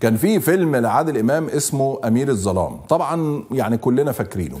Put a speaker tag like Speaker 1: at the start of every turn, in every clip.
Speaker 1: كان في فيلم لعادل امام اسمه امير الظلام طبعا يعني كلنا فاكرينه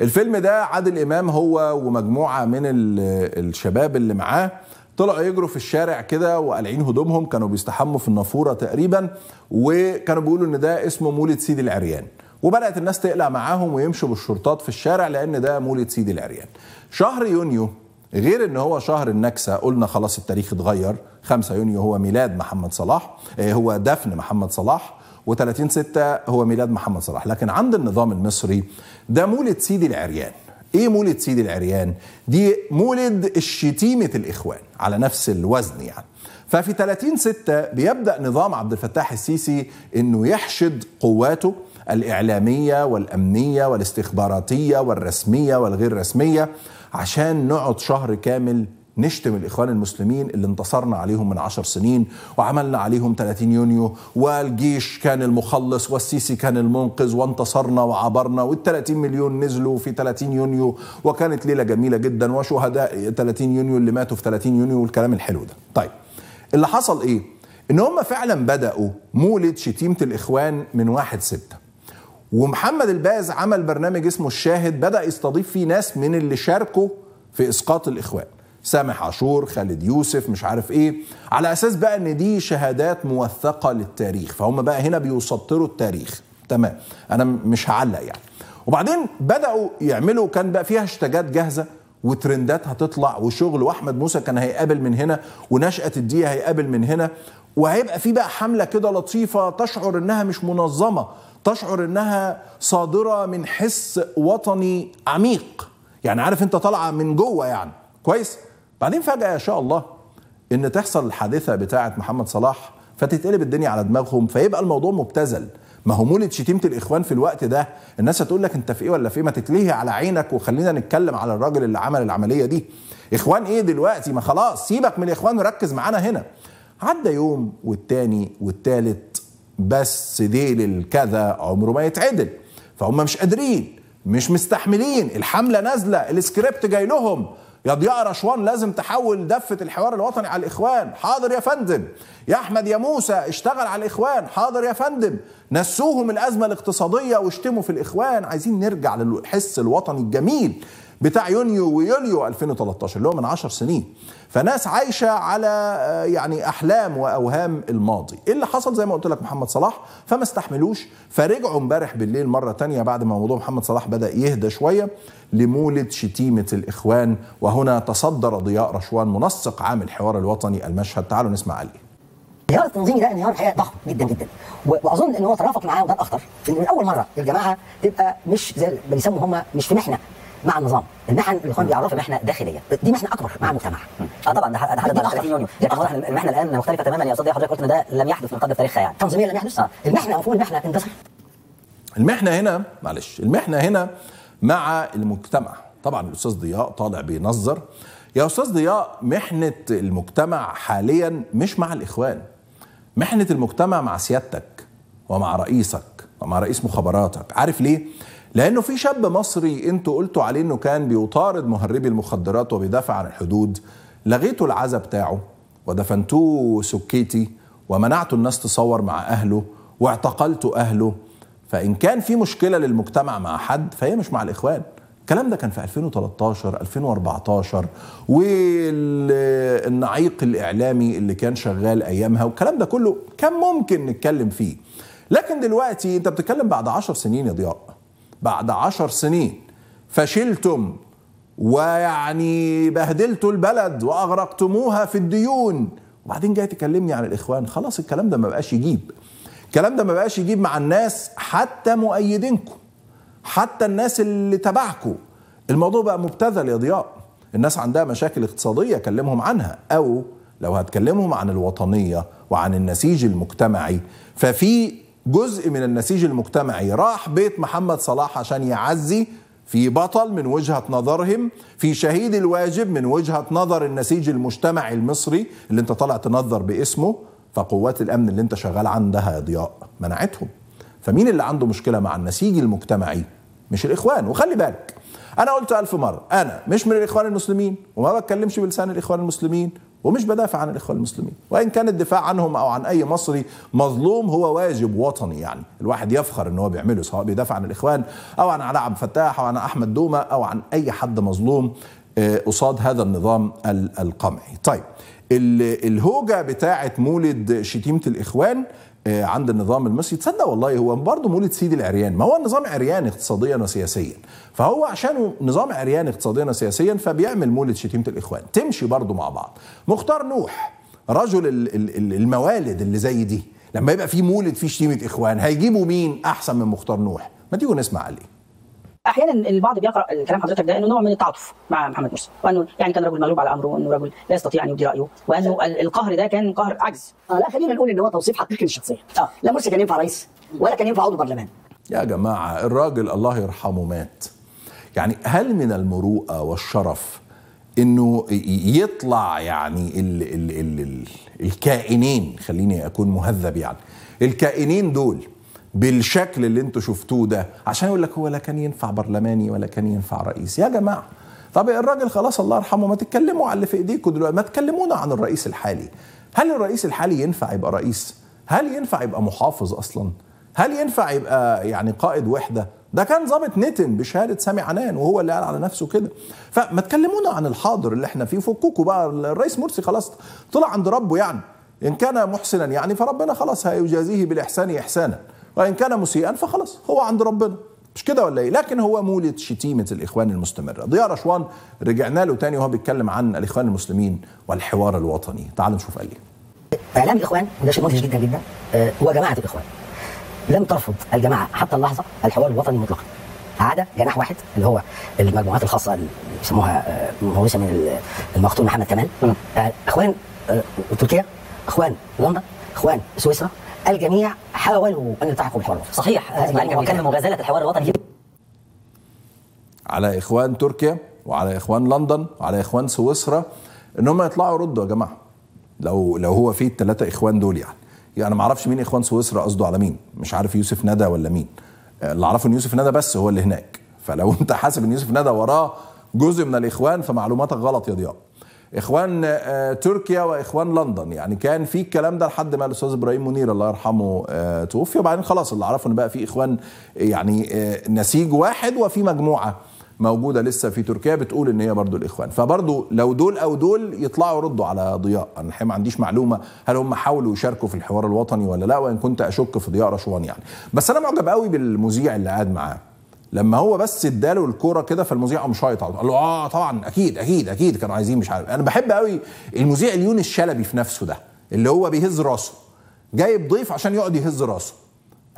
Speaker 1: الفيلم ده عادل امام هو ومجموعه من الشباب اللي معاه طلعوا يجروا في الشارع كده وقالعين هدومهم كانوا بيستحموا في النافوره تقريبا وكانوا بيقولوا ان ده اسمه مولد سيدي العريان وبدات الناس تقلع معاهم ويمشوا بالشرطات في الشارع لان ده مولد سيدي العريان شهر يونيو غير ان هو شهر النكسه قلنا خلاص التاريخ اتغير 5 يونيو هو ميلاد محمد صلاح آه، هو دفن محمد صلاح و30 6 هو ميلاد محمد صلاح لكن عند النظام المصري ده مولد سيدي العريان ايه مولد سيدي العريان دي مولد الشتيمه الاخوان على نفس الوزن يعني ففي 30 6 بيبدا نظام عبد الفتاح السيسي انه يحشد قواته الإعلامية والأمنية والاستخباراتية والرسمية والغير رسمية عشان نقعد شهر كامل نشتم الإخوان المسلمين اللي انتصرنا عليهم من عشر سنين وعملنا عليهم 30 يونيو والجيش كان المخلص والسيسي كان المنقذ وانتصرنا وعبرنا وال30 مليون نزلوا في 30 يونيو وكانت ليلة جميلة جدا وشهداء 30 يونيو اللي ماتوا في 30 يونيو والكلام الحلو ده طيب اللي حصل إيه؟ إن هم فعلا بدأوا مولد شتيمة الإخوان من واحد ستة ومحمد الباز عمل برنامج اسمه الشاهد بدا يستضيف فيه ناس من اللي شاركوا في اسقاط الاخوان سامح عاشور خالد يوسف مش عارف ايه على اساس بقى ان دي شهادات موثقه للتاريخ فهم بقى هنا بيسطروا التاريخ تمام انا مش هعلق يعني وبعدين بداوا يعملوا كان بقى فيها هاشتاجات جاهزه وترندات هتطلع وشغل واحمد موسى كان هيقابل من هنا ونشأة الدقيقه هيقابل من هنا وهيبقى في بقى حمله كده لطيفه تشعر انها مش منظمه تشعر انها صادره من حس وطني عميق يعني عارف انت طالعه من جوه يعني كويس بعدين فجاه يا شاء الله ان تحصل الحادثه بتاعه محمد صلاح فتتقلب الدنيا على دماغهم فيبقى الموضوع مبتذل ما همولة شتيمة الإخوان في الوقت ده الناس هتقول لك أنت في إيه ولا في إيه ما تتلهي على عينك وخلينا نتكلم على الراجل اللي عمل العملية دي إخوان إيه دلوقتي ما خلاص سيبك من الإخوان وركز معانا هنا عدى يوم والتاني والتالت بس ديل الكذا عمره ما يتعدل فهم مش قادرين مش مستحملين الحمله نازله السكريبت جاي لهم يا ضياء رشوان لازم تحول دفة الحوار الوطني على الإخوان حاضر يا فندم يا أحمد يا موسى اشتغل على الإخوان حاضر يا فندم نسوهم الأزمة الاقتصادية واشتموا في الإخوان عايزين نرجع للحس الوطني الجميل بتاع يونيو ويوليو 2013 اللي هو من 10 سنين فناس عايشه على آه، يعني احلام واوهام الماضي ايه اللي حصل زي ما قلت لك محمد صلاح فما استحملوش فرجعوا امبارح بالليل مره تانية بعد ما موضوع محمد صلاح بدا يهدى شويه لمولد شتيمه الاخوان وهنا تصدر ضياء رشوان منسق عام الحوار الوطني المشهد تعالوا نسمع عليه انهيار التنظيمي ده انهيار حقيقي ضخم جدا جدا واظن ان هو ترافق معاه وده الاخطر ان من اول مره الجماعه تبقى مش زي ما بيسموا هم مش في محنه مع النظام المحن اللي هم بيعرفوا محنه داخليه دي محنه اكبر مع المجتمع اه طبعا ده حدث على 30 يونيو لكن واضح المحنه الان مختلفه تماما يا استاذ حضرتك قلت ان ده لم يحدث من قبل تاريخها يعني تنظيميا لم يحدث آه. المحنه مفهوم المحنه اندثر المحنه هنا معلش المحنه هنا مع المجتمع طبعا الاستاذ ضياء طالع بينظر يا استاذ ضياء محنه المجتمع حاليا مش مع الاخوان محنه المجتمع مع سيادتك ومع رئيسك مع رئيس مخابراتك عارف ليه لانه في شاب مصري انتوا قلتوا عليه انه كان بيطارد مهربي المخدرات وبيدافع عن الحدود لغيتوا العزا بتاعه ودفنتوه سكيتي ومنعتوا الناس تصور مع اهله واعتقلتوا اهله فان كان في مشكله للمجتمع مع حد فهي مش مع الاخوان الكلام ده كان في 2013 2014 والنعيق الاعلامي اللي كان شغال ايامها والكلام ده كله كان ممكن نتكلم فيه لكن دلوقتي انت بتتكلم بعد عشر سنين يا ضياء بعد عشر سنين فشلتم ويعني بهدلتوا البلد واغرقتموها في الديون وبعدين جاي تكلمني عن الاخوان خلاص الكلام ده ما بقاش يجيب الكلام ده ما بقاش يجيب مع الناس حتى مؤيدينكم حتى الناس اللي تبعكم الموضوع بقى مبتذل يا ضياء الناس عندها مشاكل اقتصادية كلمهم عنها أو لو هتكلمهم عن الوطنية وعن النسيج المجتمعي ففي جزء من النسيج المجتمعي راح بيت محمد صلاح عشان يعزي في بطل من وجهة نظرهم في شهيد الواجب من وجهة نظر النسيج المجتمعي المصري اللي انت طالع تنظر باسمه فقوات الأمن اللي انت شغال عندها يا ضياء منعتهم فمين اللي عنده مشكلة مع النسيج المجتمعي مش الإخوان وخلي بالك أنا قلت ألف مرة أنا مش من الإخوان المسلمين وما بتكلمش بلسان الإخوان المسلمين ومش بدافع عن الاخوه المسلمين وان كان الدفاع عنهم او عن اي مصري مظلوم هو واجب وطني يعني الواحد يفخر ان هو بيعمله سواء بيدافع عن الاخوان او عن علاء عبد الفتاح او عن احمد دومه او عن اي حد مظلوم آه، قصاد هذا النظام القمعي طيب الهوجة بتاعة مولد شتيمة الإخوان آه، عند النظام المصري تصدق والله هو برضه مولد سيدي العريان ما هو النظام عريان اقتصاديا وسياسيا فهو عشان نظام عريان اقتصاديا وسياسيا فبيعمل مولد شتيمه الاخوان تمشي برضه مع بعض مختار نوح رجل الموالد اللي زي دي لما يبقى في مولد في شتيمه اخوان هيجيبوا مين احسن من مختار نوح ما تيجوا نسمع عليه احيانا البعض بيقرا الكلام حضرتك ده انه نوع من التعاطف مع محمد مرسي وانه يعني كان رجل مغلوب على امره وانه رجل لا يستطيع ان يبدي رايه وانه القهر ده كان قهر عجز اه لا خلينا نقول ان هو توصيف حقيقي للشخصيه اه لا مرسي كان ينفع رئيس ولا كان ينفع عضو برلمان يا جماعه الراجل الله يرحمه مات يعني هل من المروءه والشرف انه يطلع يعني الـ الـ الـ الكائنين خليني اكون مهذب يعني الكائنين دول بالشكل اللي انتوا شفتوه ده عشان يقول لك هو لا كان ينفع برلماني ولا كان ينفع رئيس يا جماعه طب الراجل خلاص الله يرحمه ما تتكلموا على اللي في ايديكم دلوقتي ما تكلمونا عن الرئيس الحالي هل الرئيس الحالي ينفع يبقى رئيس هل ينفع يبقى محافظ اصلا هل ينفع يبقى يعني قائد وحده ده كان ظابط نتن بشهاده سامي عنان وهو اللي قال على نفسه كده فما تكلمونا عن الحاضر اللي احنا فيه فكوكوا بقى الرئيس مرسي خلاص طلع عند ربه يعني ان كان محسنا يعني فربنا خلاص هيجازيه بالاحسان احسانا وإن كان مسيئا فخلاص هو عند ربنا مش كده ولا ايه لكن هو مولد شتيمه الاخوان المستمره ضياء رشوان رجعنا له تاني وهو بيتكلم عن الاخوان المسلمين والحوار الوطني تعال نشوف قال ايه اعلام الاخوان وده شيء مدهش جدا جدا أه وجماعه الاخوان لم ترفض الجماعه حتى اللحظه الحوار الوطني مطلقا عدا جناح واحد اللي هو المجموعات الخاصه اللي بيسموها آه، مهوسه من المقتول محمد كمال آه، اخوان أه تركيا اخوان لندن اخوان سويسرا الجميع حاولوا أن يلتحقوا بالحوار الوطني صحيح آه، يعني وكان مغازلة الحوار الوطني على إخوان تركيا وعلى إخوان لندن وعلى إخوان سويسرا إن هم يطلعوا يردوا يا جماعة لو لو هو في الثلاثة إخوان دول يعني يعني ما اعرفش مين اخوان سويسرا قصده على مين مش عارف يوسف ندى ولا مين اللي اعرفه ان يوسف ندى بس هو اللي هناك فلو انت حاسب ان يوسف ندى وراه جزء من الاخوان فمعلوماتك غلط يا ضياء اخوان آه، تركيا واخوان لندن يعني كان في الكلام ده لحد ما الاستاذ ابراهيم منير الله يرحمه آه، توفي وبعدين خلاص اللي عرفوا ان بقى في اخوان يعني آه، نسيج واحد وفي مجموعه موجوده لسه في تركيا بتقول ان هي برضو الاخوان فبرضو لو دول او دول يطلعوا يردوا على ضياء انا الحقيقه ما عنديش معلومه هل هم حاولوا يشاركوا في الحوار الوطني ولا لا وان كنت اشك في ضياء رشوان يعني بس انا معجب قوي بالمذيع اللي قاعد معاه لما هو بس اداله الكوره كده فالمذيع قام شايط قال له اه طبعا اكيد اكيد اكيد كانوا عايزين مش عارف انا بحب قوي المذيع اليونس الشلبي في نفسه ده اللي هو بيهز راسه جايب ضيف عشان يقعد يهز راسه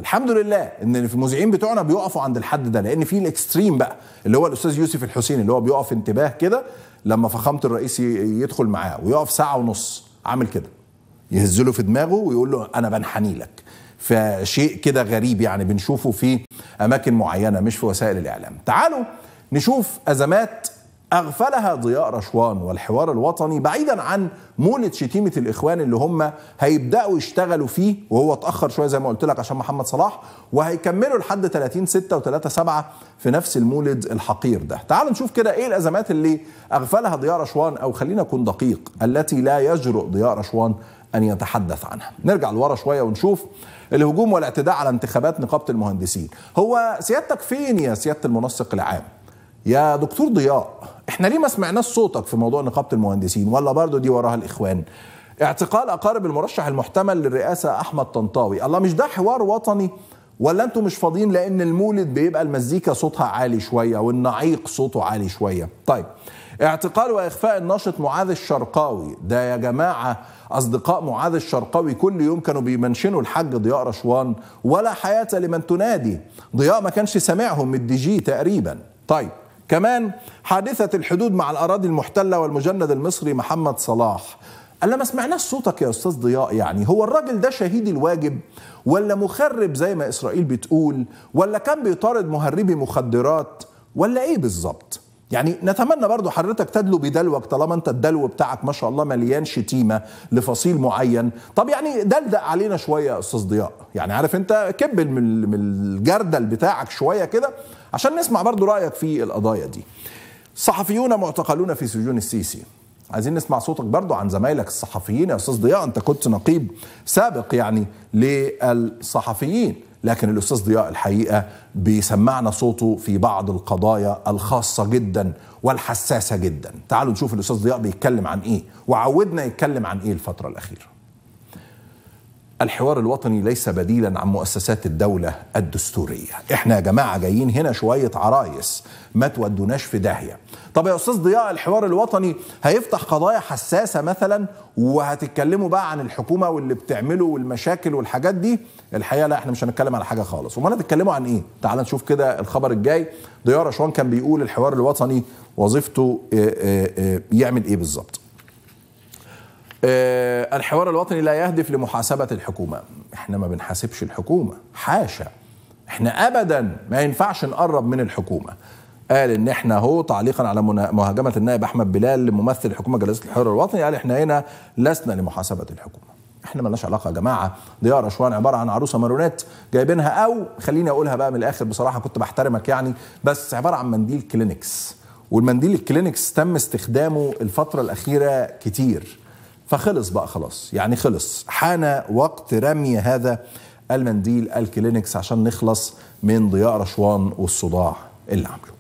Speaker 1: الحمد لله ان المذيعين بتوعنا بيقفوا عند الحد ده لان في الاكستريم بقى اللي هو الاستاذ يوسف الحسين اللي هو بيقف انتباه كده لما فخامه الرئيس يدخل معاه ويقف ساعه ونص عامل كده يهزله في دماغه ويقول له انا بنحني لك فشيء كده غريب يعني بنشوفه في اماكن معينه مش في وسائل الاعلام تعالوا نشوف ازمات أغفلها ضياء رشوان والحوار الوطني بعيدا عن مولد شتيمة الإخوان اللي هم هيبدأوا يشتغلوا فيه وهو اتأخر شوية زي ما قلت لك عشان محمد صلاح وهيكملوا لحد 30 6 و 3 7 في نفس المولد الحقير ده تعالوا نشوف كده إيه الأزمات اللي أغفلها ضياء رشوان أو خلينا أكون دقيق التي لا يجرؤ ضياء رشوان أن يتحدث عنها نرجع لورا شوية ونشوف الهجوم والاعتداء على انتخابات نقابة المهندسين هو سيادتك فين يا سيادة المنسق العام يا دكتور ضياء احنا ليه ما سمعناش صوتك في موضوع نقابه المهندسين ولا برضه دي وراها الاخوان اعتقال اقارب المرشح المحتمل للرئاسه احمد طنطاوي الله مش ده حوار وطني ولا انتم مش فاضيين لان المولد بيبقى المزيكا صوتها عالي شويه والنعيق صوته عالي شويه طيب اعتقال واخفاء الناشط معاذ الشرقاوي ده يا جماعه اصدقاء معاذ الشرقاوي كل يوم كانوا بيمنشنوا الحاج ضياء رشوان ولا حياه لمن تنادي ضياء ما كانش سامعهم من الدي جي تقريبا طيب كمان حادثة الحدود مع الأراضي المحتلة والمجند المصري محمد صلاح قال ما سمعناش صوتك يا أستاذ ضياء يعني هو الراجل ده شهيد الواجب ولا مخرب زي ما إسرائيل بتقول ولا كان بيطارد مهربي مخدرات ولا إيه بالظبط يعني نتمنى برضو حضرتك تدلو بدلوك طالما انت الدلو بتاعك ما شاء الله مليان شتيمه لفصيل معين طب يعني دلدق علينا شويه يا استاذ ضياء يعني عارف انت كب من الجردل بتاعك شويه كده عشان نسمع برضو رايك في القضايا دي صحفيون معتقلون في سجون السيسي عايزين نسمع صوتك برضو عن زمايلك الصحفيين يا استاذ ضياء انت كنت نقيب سابق يعني للصحفيين لكن الاستاذ ضياء الحقيقه بيسمعنا صوته في بعض القضايا الخاصه جدا والحساسه جدا تعالوا نشوف الاستاذ ضياء بيتكلم عن ايه وعودنا يتكلم عن ايه الفتره الاخيره الحوار الوطني ليس بديلا عن مؤسسات الدولة الدستورية احنا يا جماعة جايين هنا شوية عرايس ما تودوناش في داهية طب يا أستاذ ضياء الحوار الوطني هيفتح قضايا حساسة مثلا وهتتكلموا بقى عن الحكومة واللي بتعمله والمشاكل والحاجات دي الحقيقة لا احنا مش هنتكلم على حاجة خالص امال هتتكلموا عن ايه تعال نشوف كده الخبر الجاي ضياء رشوان كان بيقول الحوار الوطني وظيفته آه، آه، آه، يعمل ايه بالظبط آه، الحوار الوطني لا يهدف لمحاسبة الحكومة احنا ما بنحاسبش الحكومة حاشا احنا ابدا ما ينفعش نقرب من الحكومة قال ان احنا هو تعليقا على مهاجمة النائب احمد بلال لممثل الحكومة جلسة الحوار الوطني قال احنا هنا لسنا لمحاسبة الحكومة احنا مالناش علاقه يا جماعه ديار اشوان عباره عن عروسه مارونات جايبينها او خليني اقولها بقى من الاخر بصراحه كنت بحترمك يعني بس عباره عن منديل كلينكس والمنديل الكلينكس تم استخدامه الفتره الاخيره كتير فخلص بقى خلاص يعني خلص حان وقت رمي هذا المنديل الكلينكس عشان نخلص من ضياء رشوان والصداع اللي عمله